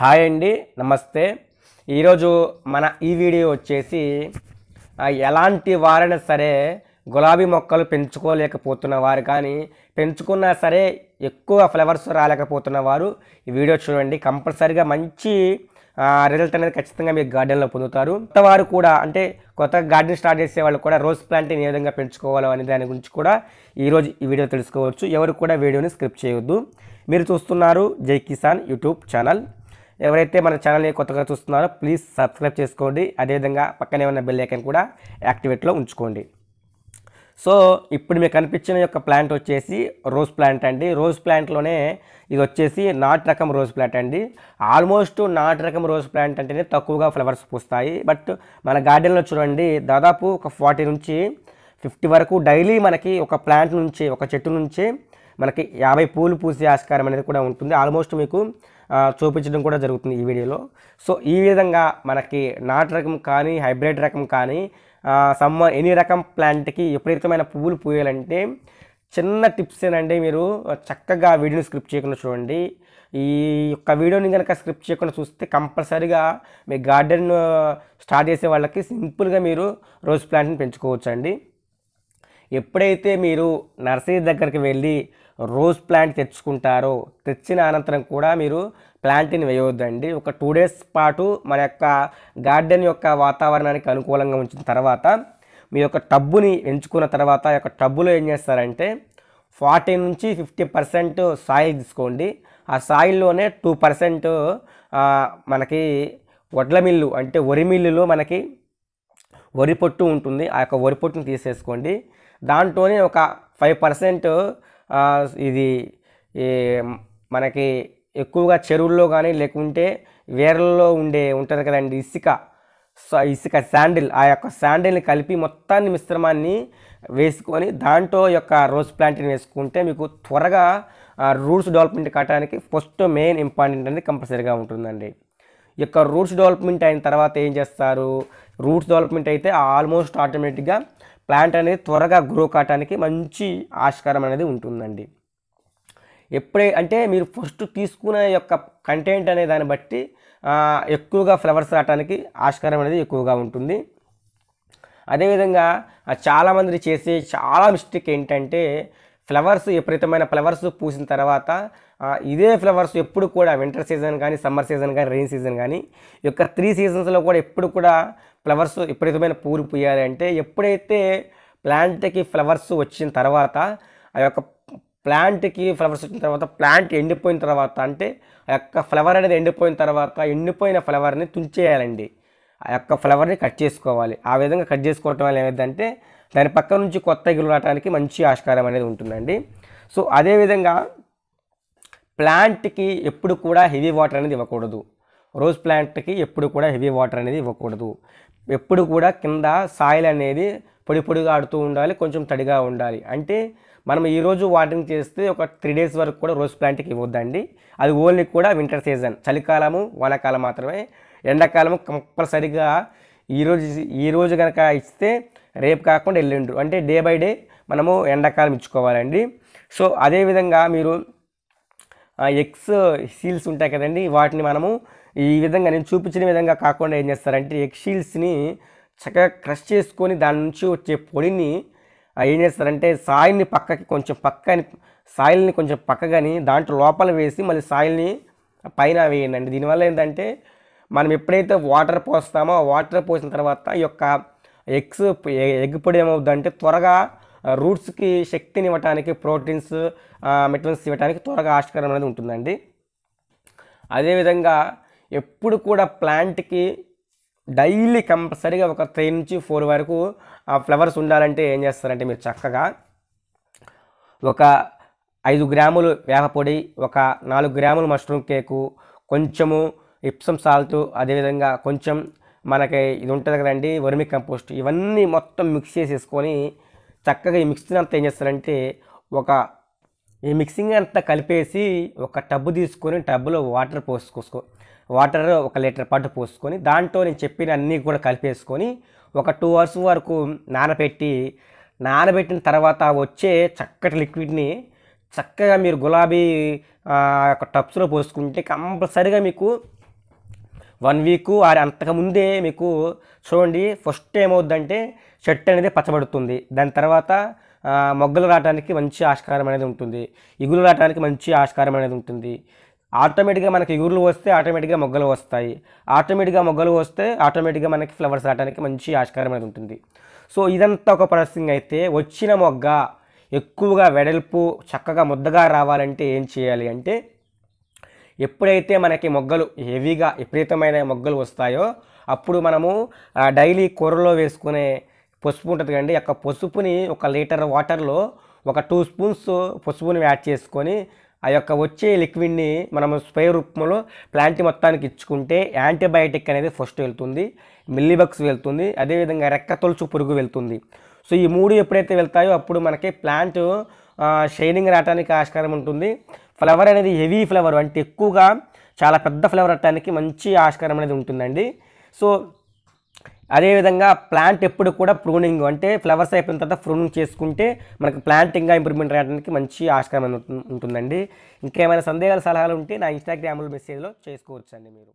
hi అండి నమస్తే ఈరోజు మన ఈ వీడియో వచ్చేసి ఎలాంటి వారైనా సరే గులాబీ మొక్కలు పెంచుకోలేకపోతున్న వారు కానీ పెంచుకున్నా సరే ఎక్కువ ఫ్లవర్స్ రాలేకపోతున్న వారు ఈ వీడియో చూడండి కంపల్సరిగా మంచి రిజల్ట్ అనేది ఖచ్చితంగా మీరు గార్డెన్లో పొందుతారు కొత్తవారు వారు కూడా అంటే కొత్త గార్డెన్ స్టార్ట్ చేసే వాళ్ళు కూడా రోజ్ ప్లాంట్ని ఏ విధంగా పెంచుకోవాలో అనే దాని గురించి కూడా ఈరోజు ఈ వీడియో తెలుసుకోవచ్చు ఎవరు కూడా వీడియోని స్క్రిప్ట్ చేయొద్దు మీరు చూస్తున్నారు జై కిసాన్ యూట్యూబ్ ఛానల్ ఎవరైతే మన ఛానల్ని కొత్తగా చూస్తున్నారో ప్లీజ్ సబ్స్క్రైబ్ చేసుకోండి అదేవిధంగా పక్కనే ఉన్న బెల్ ఐకన్ కూడా యాక్టివేట్లో ఉంచుకోండి సో ఇప్పుడు మీకు కనిపించిన యొక్క ప్లాంట్ వచ్చేసి రోజ్ ప్లాంట్ అండి రోజ్ ప్లాంట్లోనే ఇది వచ్చేసి నాటు రకం రోజ్ ప్లాంట్ అండి ఆల్మోస్ట్ నాటు రకం రోజ్ ప్లాంట్ అంటేనే తక్కువగా ఫ్లవర్స్ పూస్తాయి బట్ మన గార్డెన్లో చూడండి దాదాపు ఒక ఫార్టీ నుంచి ఫిఫ్టీ వరకు డైలీ మనకి ఒక ప్లాంట్ నుంచి ఒక చెట్టు నుంచి మనకి యాభై పూలు పూసే ఆస్కారం అనేది కూడా ఉంటుంది ఆల్మోస్ట్ మీకు చూపించడం కూడా జరుగుతుంది ఈ వీడియోలో సో ఈ విధంగా మనకి నాటు రకం కానీ హైబ్రిడ్ రకం కానీ సమ్మర్ ఎనీ రకం ప్లాంట్కి విపరీతమైన పువ్వులు పూయాలంటే చిన్న టిప్స్ ఏనండి మీరు చక్కగా వీడియోని స్క్రిప్ట్ చేయకుండా చూడండి ఈ యొక్క వీడియోని కనుక స్క్రిప్ట్ చేయకుండా చూస్తే కంపల్సరీగా మీ గార్డెన్ స్టార్ట్ చేసే వాళ్ళకి సింపుల్గా మీరు రోజ్ ప్లాంట్ని అండి ఎప్పుడైతే మీరు నర్సరీ దగ్గరికి వెళ్ళి రోజ్ ప్లాంట్ తెచ్చుకుంటారో తెచ్చిన అనంతరం కూడా మీరు ప్లాంట్ని వేయవద్దండి ఒక టూ డేస్ పాటు మన యొక్క గార్డెన్ యొక్క వాతావరణానికి అనుకూలంగా ఉంచిన తర్వాత మీ యొక్క టబ్బుని ఎంచుకున్న తర్వాత యొక్క టబ్బులో ఏం చేస్తారంటే ఫార్టీ నుంచి ఫిఫ్టీ పర్సెంట్ సాయిల్ తీసుకోండి ఆ సాయిల్లోనే టూ పర్సెంట్ మనకి వడ్ల మిల్లు అంటే వరి మిల్లులో మనకి వరి పొట్టు ఉంటుంది ఆ యొక్క వరి పొట్టును తీసేసుకోండి దాంట్లోనే ఒక ఫైవ్ పర్సెంట్ ఇది మనకి ఎక్కువగా చెరువుల్లో కానీ లేకుంటే వేర్లలో ఉండే ఉంటుంది కదండి ఇసుక ఇసుక శాండిల్ ఆ యొక్క శాండిల్ని కలిపి మొత్తాన్ని మిశ్రమాన్ని వేసుకొని దాంట్లో యొక్క రోజ్ ప్లాంట్ని వేసుకుంటే మీకు త్వరగా రూట్స్ డెవలప్మెంట్ కట్టడానికి ఫస్ట్ మెయిన్ ఇంపార్టెంట్ అనేది కంపల్సరీగా ఉంటుందండి యొక్క రూట్స్ డెవలప్మెంట్ అయిన తర్వాత ఏం చేస్తారు రూట్స్ డెవలప్మెంట్ అయితే ఆల్మోస్ట్ ఆటోమేటిక్గా ప్లాంట్ అనేది త్వరగా గ్రో కావటానికి మంచి ఆస్కారం అనేది ఉంటుందండి ఎప్పుడే అంటే మీరు ఫస్ట్ తీసుకునే యొక్క కంటెంట్ అనే దాన్ని బట్టి ఎక్కువగా ఫ్లవర్స్ రావటానికి ఆస్కారం అనేది ఎక్కువగా ఉంటుంది అదేవిధంగా చాలామంది చేసే చాలా మిస్టేక్ ఏంటంటే ఫ్లవర్స్ విపరీతమైన ఫ్లవర్స్ పూసిన తర్వాత ఇదే ఫ్లవర్స్ ఎప్పుడు కూడా వింటర్ సీజన్ కానీ సమ్మర్ సీజన్ కానీ రెయిన్ సీజన్ కానీ ఈ యొక్క త్రీ సీజన్స్లో కూడా ఎప్పుడు కూడా ఫ్లవర్స్ విపరీతమైన పూలు పూయాలి అంటే ఎప్పుడైతే ప్లాంట్కి ఫ్లవర్స్ వచ్చిన తర్వాత ఆ యొక్క ప్లాంట్కి ఫ్లవర్స్ వచ్చిన తర్వాత ప్లాంట్ ఎండిపోయిన తర్వాత అంటే ఆ యొక్క ఫ్లవర్ అనేది ఎండిపోయిన తర్వాత ఎండిపోయిన ఫ్లవర్ని తుంచేయాలండి ఆ యొక్క ఫ్లవర్ని కట్ చేసుకోవాలి ఆ విధంగా కట్ చేసుకోవటం వల్ల ఏమైందంటే దాని పక్క నుంచి కొత్త ఇగులు రావడానికి మంచి ఆస్కారం అనేది ఉంటుందండి సో అదేవిధంగా ప్లాంట్కి ఎప్పుడు కూడా హెవీ వాటర్ అనేది ఇవ్వకూడదు రోజ్ ప్లాంట్కి ఎప్పుడు కూడా హెవీ వాటర్ అనేది ఇవ్వకూడదు ఎప్పుడు కూడా కింద సాయిల్ అనేది పొడి పొడిగా ఆడుతూ ఉండాలి కొంచెం తడిగా ఉండాలి అంటే మనం ఈరోజు వాటరింగ్ చేస్తే ఒక త్రీ డేస్ వరకు కూడా రోజ్ ప్లాంట్కి ఇవ్వద్దండి అది ఓన్లీ కూడా వింటర్ సీజన్ చలికాలము వానాకాలం మాత్రమే ఎండాకాలం కంపల్సరిగా ఈరోజు ఈరోజు కనుక ఇస్తే రేపు కాకుండా ఎల్లుండ్రు అంటే డే బై డే మనము ఎండాకాలం ఇచ్చుకోవాలండి సో అదేవిధంగా మీరు ఎగ్స్ షీల్స్ ఉంటాయి కదండి వాటిని మనము ఈ విధంగా నేను చూపించిన విధంగా కాకుండా ఏం చేస్తారంటే ఎగ్ షీల్స్ని చక్కగా క్రష్ చేసుకొని దాని నుంచి వచ్చే పొడిని ఏం చేస్తారంటే సాయిల్ని పక్కకి కొంచెం పక్కని సాయిల్ని కొంచెం పక్కగాని దాంట్లో లోపల వేసి మళ్ళీ సాయిల్ని పైన వేయండి దీనివల్ల ఏంటంటే మనం ఎప్పుడైతే వాటర్ పోస్తామో వాటర్ పోసిన తర్వాత ఈ యొక్క ఎగ్స్ ఎగ్ పొడి ఏమవుద్దంటే త్వరగా రూట్స్కి శక్తిని ఇవ్వటానికి ప్రోటీన్స్ మెటల్స్ ఇవ్వటానికి త్వరగా ఆవిష్కరణ అనేది ఉంటుందండి అదేవిధంగా ఎప్పుడు కూడా ప్లాంట్కి డైలీ కంపల్సరీగా ఒక త్రీ నుంచి ఫోర్ వరకు ఆ ఫ్లవర్స్ ఉండాలంటే ఏం చేస్తారంటే మీరు చక్కగా ఒక ఐదు గ్రాములు వేపపొడి ఒక నాలుగు గ్రాములు మష్రూమ్ కేకు కొంచెము ఇప్సమ్ సాల్ట్ అదేవిధంగా కొంచెం మనకి ఇది ఉంటుంది కదండి వర్మి కంపోస్ట్ ఇవన్నీ మొత్తం మిక్స్ చేసేసుకొని చక్కగా ఈ మిక్సింగ్ అంతా ఏం చేస్తారంటే ఒక ఈ మిక్సింగ్ అంతా కలిపేసి ఒక టబ్బు తీసుకొని టబ్బులో వాటర్ పోసుకోసుకో వాటర్ ఒక లీటర్ పాటు పోసుకొని దాంట్లో నేను చెప్పిన అన్నీ కూడా కలిపేసుకొని ఒక టూ అవర్స్ వరకు నానబెట్టి నానబెట్టిన తర్వాత వచ్చే చక్కటి లిక్విడ్ని చక్కగా మీరు గులాబీ టబ్స్లో పోసుకుంటే కంపల్సరిగా మీకు వన్ వీక్ అది అంతకుముందే మీకు చూడండి ఫస్ట్ ఏమవుద్దంటే చెట్టు అనేది పచ్చబడుతుంది దాని తర్వాత మొగ్గలు రావడానికి మంచి ఆస్కారం అనేది ఉంటుంది ఇగులు రావడానికి మంచి ఆస్కారం అనేది ఉంటుంది ఆటోమేటిక్గా మనకి ఇగురులు వస్తే ఆటోమేటిక్గా మొగ్గలు వస్తాయి ఆటోమేటిక్గా మొగ్గలు వస్తే ఆటోమేటిక్గా మనకి ఫ్లవర్స్ రావడానికి మంచి ఆస్కారం అనేది ఉంటుంది సో ఇదంతా ఒక ప్రాసెసింగ్ అయితే వచ్చిన మొగ్గ ఎక్కువగా వెడల్పు చక్కగా ముద్దగా రావాలంటే ఏం చేయాలి అంటే ఎప్పుడైతే మనకి మొగ్గలు హెవీగా విపరీతమైన మొగ్గలు వస్తాయో అప్పుడు మనము డైలీ కూరలో వేసుకునే పసుపు ఉంటుంది కండి యొక్క పసుపుని ఒక లీటర్ వాటర్లో ఒక టూ స్పూన్స్ పసుపుని యాడ్ చేసుకొని ఆ యొక్క వచ్చే లిక్విడ్ని మనం స్ప్రే రూపంలో ప్లాంట్ మొత్తానికి ఇచ్చుకుంటే యాంటీబయాటిక్ అనేది ఫస్ట్ వెళ్తుంది మిల్లీబగ్స్ వెళ్తుంది అదేవిధంగా రెక్క తొలుచు పురుగు వెళ్తుంది సో ఈ మూడు ఎప్పుడైతే వెళ్తాయో అప్పుడు మనకి ప్లాంట్ షైనింగ్ రావడానికి ఆస్కారం ఉంటుంది ఫ్లవర్ అనేది హెవీ ఫ్లవర్ అంటే ఎక్కువగా చాలా పెద్ద ఫ్లవర్ రావడానికి మంచి ఆస్కారం అనేది ఉంటుందండి సో అదేవిధంగా ప్లాంట్ ఎప్పుడు కూడా ప్రూనింగ్ అంటే ఫ్లవర్స్ అయిపోయిన తర్వాత ప్రూనింగ్ చేసుకుంటే మనకు ప్లాంట్ ఇంకా ఇంప్రూవ్మెంట్ రావడానికి మంచి ఆస్కారం ఉంటుందండి ఇంకేమైనా సందేహాలు సలహాలు ఉంటే నా ఇన్స్టాగ్రామ్లో మెసేజ్లో చేసుకోవచ్చండి మీరు